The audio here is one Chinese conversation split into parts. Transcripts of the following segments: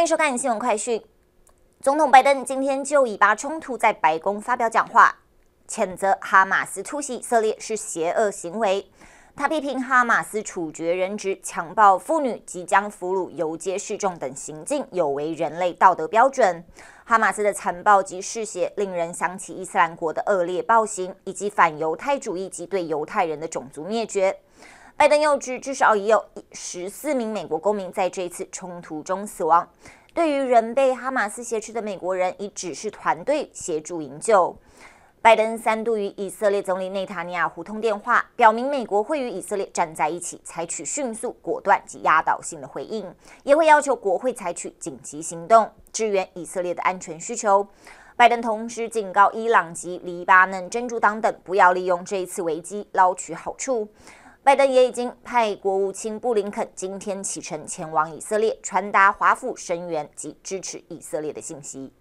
欢迎收看新闻快讯。总统拜登今天就以巴冲突在白宫发表讲话，谴责哈马斯突袭以色列是邪恶行为。他批评哈马斯处决人质、强暴妇女、即将俘虏游街示众等行径有违人类道德标准。哈马斯的残暴及嗜血，令人想起伊斯兰国的恶劣暴行以及反犹太主义及对犹太人的种族灭绝。拜登又指，至少已有十四名美国公民在这次冲突中死亡。对于仍被哈马斯挟持的美国人，已指示团队协助营救。拜登三度与以色列总理内塔尼亚胡通电话，表明美国会与以色列站在一起，采取迅速、果断及压倒性的回应，也会要求国会采取紧急行动支援以色列的安全需求。拜登同时警告伊朗及黎巴嫩真主党等，不要利用这一次危机捞取好处。拜登也已经派国务卿布林肯今天启程前往以色列，传达华府声援及支持以色列的信息。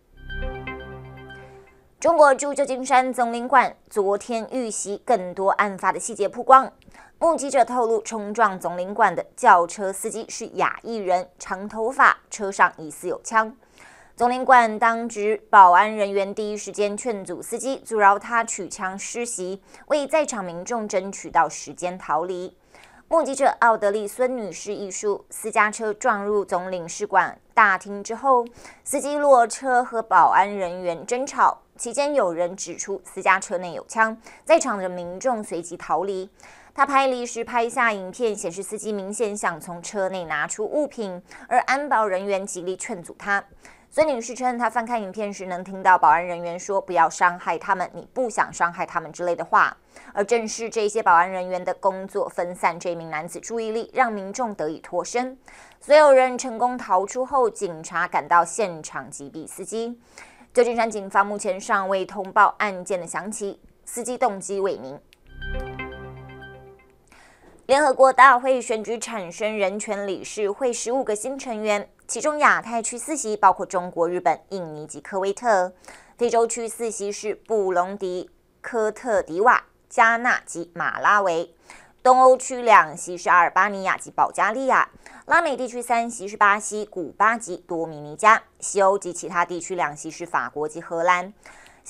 中国驻旧金山总领馆昨天遇袭，更多案发的细节曝光。目击者透露，冲撞总领馆的轿车司机是亚裔人，长头发，车上疑似有枪。总领馆当值保安人员第一时间劝阻司机，阻挠他取枪施袭，为在场民众争取到时间逃离。目击者奥德利孙女士一说，私家车撞入总领事馆大厅之后，司机落车和保安人员争吵，期间有人指出私家车内有枪，在场的民众随即逃离。她拍离时拍下影片，显示司机明显想从车内拿出物品，而安保人员极力劝阻他。孙女士称，她翻看影片时能听到保安人员说“不要伤害他们，你不想伤害他们”之类的话。而正是这些保安人员的工作分散这名男子注意力，让民众得以脱身。所有人成功逃出后，警察赶到现场击毙司机。旧金山警方目前尚未通报案件的详情，司机动机未明。联合国大会选举产生人权理事会十五个新成员。其中，亚太区四席包括中国、日本、印尼及科威特；非洲区四席是布隆迪、科特迪瓦、加纳及马拉维；东欧区两席是阿尔巴尼亚及保加利亚；拉美地区三席是巴西、古巴及多米尼加；西欧及其他地区两席是法国及荷兰。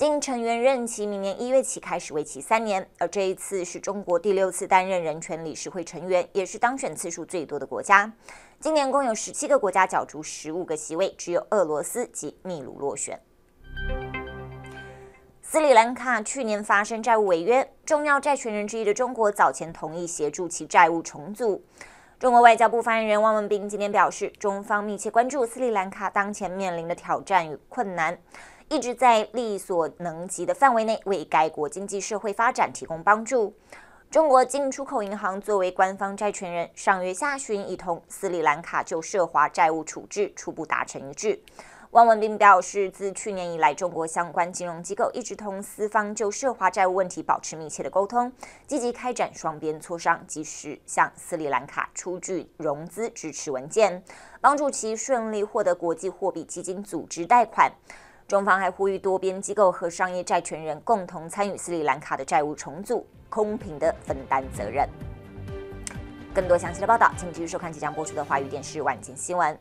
经成员任期明年一月起开始为期三年，而这一次是中国第六次担任人权理事会成员，也是当选次数最多的国家。今年共有十七个国家角逐十五个席位，只有俄罗斯及秘鲁落选。斯里兰卡去年发生债务违约，重要债权人之一的中国早前同意协助其债务重组。中国外交部发言人汪文斌今天表示，中方密切关注斯里兰卡当前面临的挑战与困难。一直在力所能及的范围内为该国经济社会发展提供帮助。中国进出口银行作为官方债权人，上月下旬已同斯里兰卡就涉华债务处置初步达成一致。汪文斌表示，自去年以来，中国相关金融机构一直同斯方就涉华债务问题保持密切的沟通，积极开展双边磋商，及时向斯里兰卡出具融资支持文件，帮助其顺利获得国际货币基金组织贷款。中方还呼吁多边机构和商业债权人共同参与斯里兰卡的债务重组，公平地分担责任。更多详细的报道，请继续收看即将播出的《华语电视晚间新闻》。